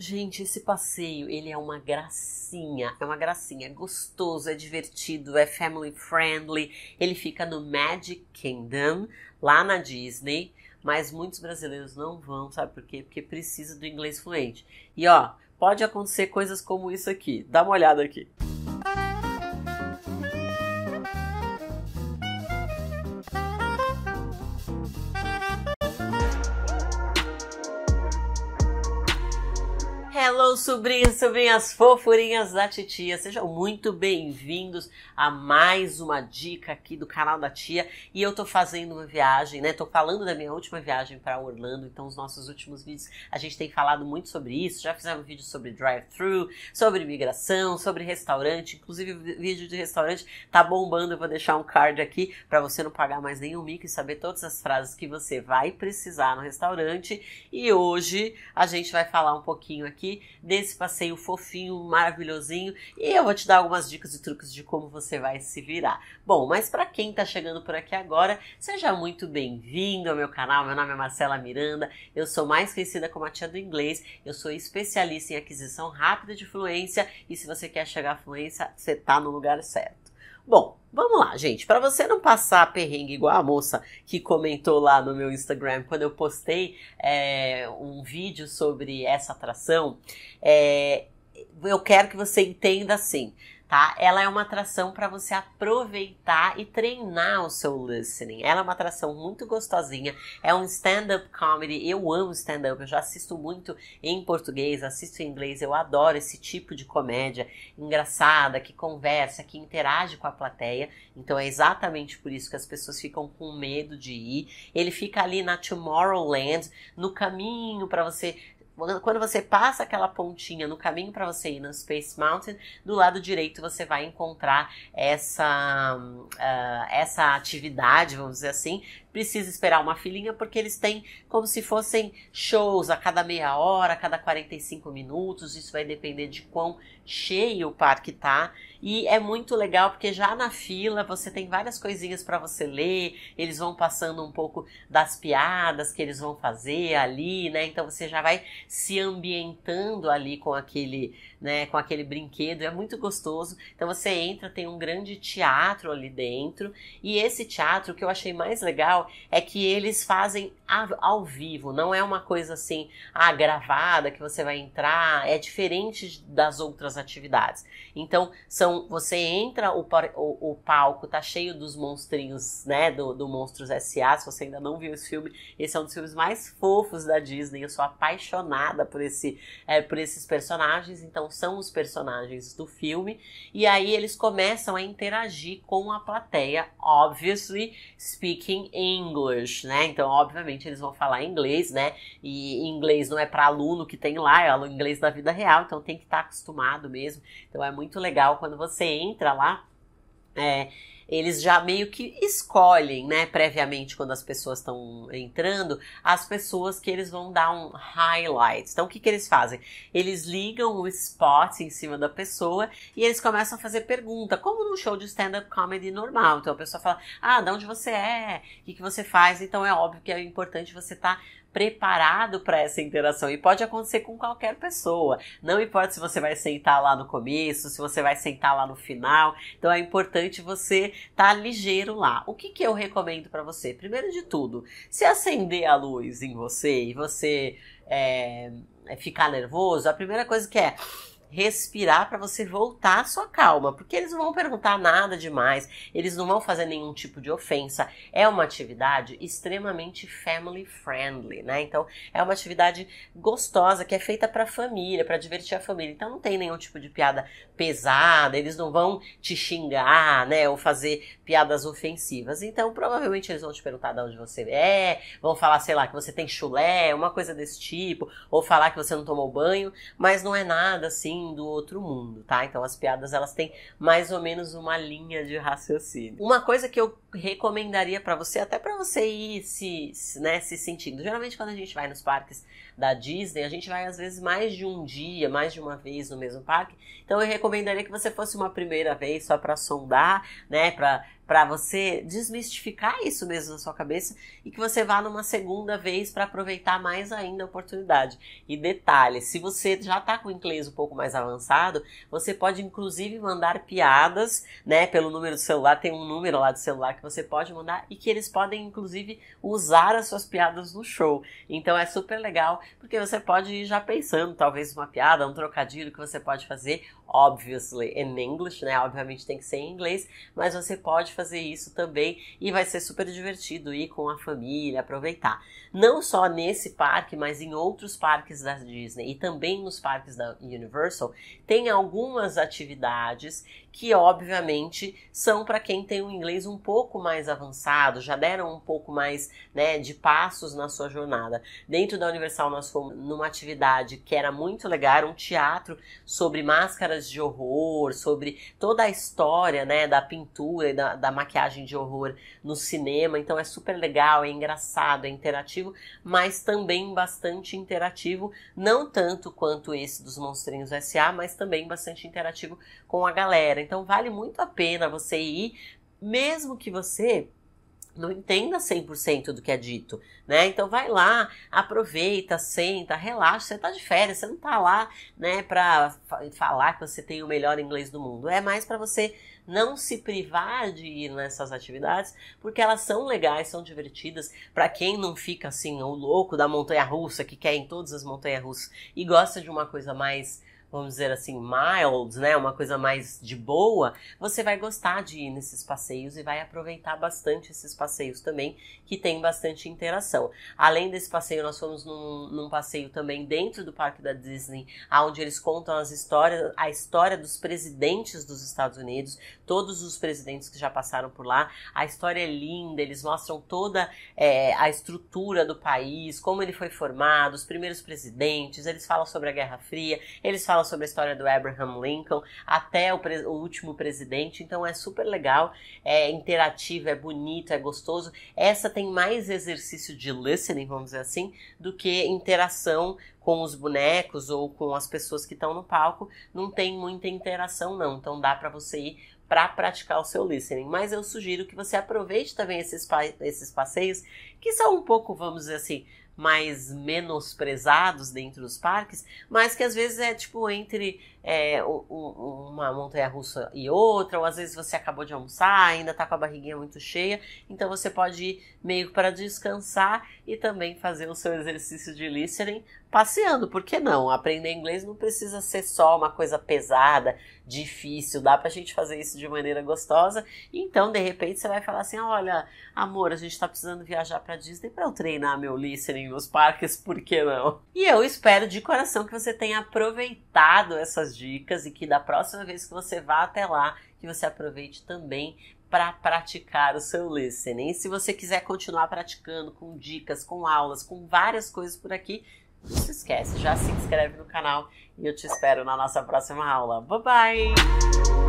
Gente, esse passeio, ele é uma gracinha, é uma gracinha, é gostoso, é divertido, é family friendly. Ele fica no Magic Kingdom, lá na Disney, mas muitos brasileiros não vão, sabe por quê? Porque precisa do inglês fluente. E ó, pode acontecer coisas como isso aqui. Dá uma olhada aqui. sobrinhos, sobrinhas fofurinhas da titia, sejam muito bem-vindos a mais uma dica aqui do canal da tia. E eu tô fazendo uma viagem, né? Tô falando da minha última viagem para Orlando, então os nossos últimos vídeos a gente tem falado muito sobre isso. Já fizemos vídeo sobre drive-thru, sobre imigração, sobre restaurante, inclusive vídeo de restaurante tá bombando. Eu vou deixar um card aqui para você não pagar mais nenhum mico e saber todas as frases que você vai precisar no restaurante. E hoje a gente vai falar um pouquinho aqui desse passeio fofinho, maravilhosinho, e eu vou te dar algumas dicas e truques de como você vai se virar. Bom, mas para quem está chegando por aqui agora, seja muito bem-vindo ao meu canal. Meu nome é Marcela Miranda, eu sou mais conhecida como a tia do inglês, eu sou especialista em aquisição rápida de fluência, e se você quer chegar à fluência, você está no lugar certo. Bom, Vamos lá, gente, para você não passar perrengue igual a moça que comentou lá no meu Instagram quando eu postei é, um vídeo sobre essa atração, é, eu quero que você entenda assim tá? Ela é uma atração para você aproveitar e treinar o seu listening. Ela é uma atração muito gostosinha, é um stand-up comedy. Eu amo stand-up, eu já assisto muito em português, assisto em inglês, eu adoro esse tipo de comédia engraçada, que conversa, que interage com a plateia. Então é exatamente por isso que as pessoas ficam com medo de ir. Ele fica ali na Tomorrowland, no caminho para você quando você passa aquela pontinha no caminho para você ir no Space Mountain, do lado direito você vai encontrar essa, uh, essa atividade, vamos dizer assim, precisa esperar uma filinha porque eles têm como se fossem shows a cada meia hora, a cada 45 minutos, isso vai depender de quão cheio o parque tá. E é muito legal porque já na fila você tem várias coisinhas para você ler, eles vão passando um pouco das piadas que eles vão fazer ali, né? Então você já vai se ambientando ali com aquele, né, com aquele brinquedo, é muito gostoso. Então você entra, tem um grande teatro ali dentro, e esse teatro o que eu achei mais legal é que eles fazem ao vivo, não é uma coisa assim, ah, gravada que você vai entrar, é diferente das outras atividades. Então, são você entra, o, o, o palco tá cheio dos monstrinhos, né, do, do Monstros S.A., se você ainda não viu esse filme, esse é um dos filmes mais fofos da Disney, eu sou apaixonada por, esse, é, por esses personagens, então são os personagens do filme, e aí eles começam a interagir com a plateia, obviously speaking English, né? Então, obviamente, eles vão falar inglês, né? E inglês não é para aluno que tem lá, é aluno inglês da vida real, então tem que estar tá acostumado mesmo. Então, é muito legal quando você entra lá. É, eles já meio que escolhem, né, previamente quando as pessoas estão entrando, as pessoas que eles vão dar um highlight. Então o que que eles fazem? Eles ligam o um spot em cima da pessoa e eles começam a fazer pergunta, como num show de stand-up comedy normal. Então a pessoa fala: "Ah, de onde você é? O que que você faz?". Então é óbvio que é importante você estar tá preparado para essa interação. E pode acontecer com qualquer pessoa. Não importa se você vai sentar lá no começo, se você vai sentar lá no final. Então é importante você estar tá ligeiro lá. O que, que eu recomendo para você? Primeiro de tudo, se acender a luz em você e você é, ficar nervoso, a primeira coisa que é respirar para você voltar à sua calma, porque eles não vão perguntar nada demais, eles não vão fazer nenhum tipo de ofensa. É uma atividade extremamente family friendly, né? Então, é uma atividade gostosa que é feita para família, para divertir a família. Então, não tem nenhum tipo de piada pesada, eles não vão te xingar, né, ou fazer piadas ofensivas. Então, provavelmente eles vão te perguntar de onde você é, vão falar, sei lá, que você tem chulé, uma coisa desse tipo, ou falar que você não tomou banho, mas não é nada assim assim do outro mundo, tá? Então as piadas elas têm mais ou menos uma linha de raciocínio. Uma coisa que eu recomendaria para você, até para você ir se, né, se sentindo. Geralmente quando a gente vai nos parques da Disney, a gente vai às vezes mais de um dia, mais de uma vez no mesmo parque. Então eu recomendaria que você fosse uma primeira vez só para sondar, né, para para você desmistificar isso mesmo na sua cabeça e que você vá numa segunda vez para aproveitar mais ainda a oportunidade. E detalhe, se você já está com o inglês um pouco mais avançado, você pode inclusive mandar piadas, né, pelo número do celular, tem um número lá do celular que você pode mandar e que eles podem inclusive usar as suas piadas no show. Então é super legal, porque você pode ir já pensando, talvez uma piada, um trocadilho que você pode fazer, obviously in English, né? Obviamente tem que ser em inglês, mas você pode fazer isso também e vai ser super divertido ir com a família, aproveitar. Não só nesse parque, mas em outros parques da Disney e também nos parques da Universal, tem algumas atividades que obviamente são para quem tem um inglês um pouco mais avançado, já deram um pouco mais, né, de passos na sua jornada. Dentro da Universal nós fomos numa atividade que era muito legal, um teatro sobre máscaras de horror, sobre toda a história, né, da pintura e da, da da maquiagem de horror no cinema, então é super legal, é engraçado, é interativo, mas também bastante interativo, não tanto quanto esse dos Monstrinhos SA, mas também bastante interativo com a galera. Então vale muito a pena você ir, mesmo que você não entenda 100% do que é dito, né? Então vai lá, aproveita, senta, relaxa, você tá de férias, você não tá lá, né, para falar que você tem o melhor inglês do mundo. É mais para você não se privar de ir nessas atividades, porque elas são legais, são divertidas. Para quem não fica assim, o louco da montanha russa, que quer em todas as montanhas russas e gosta de uma coisa mais vamos dizer assim, mild, né, uma coisa mais de boa, você vai gostar de ir nesses passeios e vai aproveitar bastante esses passeios também, que tem bastante interação. Além desse passeio, nós fomos num, num passeio também dentro do parque da Disney, onde eles contam as histórias, a história dos presidentes dos Estados Unidos, todos os presidentes que já passaram por lá. A história é linda, eles mostram toda é, a estrutura do país, como ele foi formado, os primeiros presidentes, eles falam sobre a Guerra Fria, eles falam fala sobre a história do Abraham Lincoln até o, o último presidente, então é super legal, é interativo, é bonito, é gostoso. Essa tem mais exercício de listening, vamos dizer assim, do que interação com os bonecos ou com as pessoas que estão no palco. Não tem muita interação não, então dá para você ir para praticar o seu listening. Mas eu sugiro que você aproveite também esses, pa esses passeios, que são um pouco, vamos dizer assim, mais menosprezados dentro dos parques, mas que às vezes é tipo entre é, uma montanha russa e outra, ou às vezes você acabou de almoçar, ainda tá com a barriguinha muito cheia, então você pode ir meio para descansar e também fazer o seu exercício de listening passeando, por que não? Aprender inglês não precisa ser só uma coisa pesada, difícil, dá pra gente fazer isso de maneira gostosa. Então, de repente, você vai falar assim: olha, amor, a gente tá precisando viajar pra Disney pra eu treinar meu listening nos parques, por que não? E eu espero de coração que você tenha aproveitado essas dicas e que da próxima vez que você vá até lá, que você aproveite também para praticar o seu listening. E se você quiser continuar praticando com dicas, com aulas, com várias coisas por aqui, não se esquece, já se inscreve no canal e eu te espero na nossa próxima aula. Bye bye!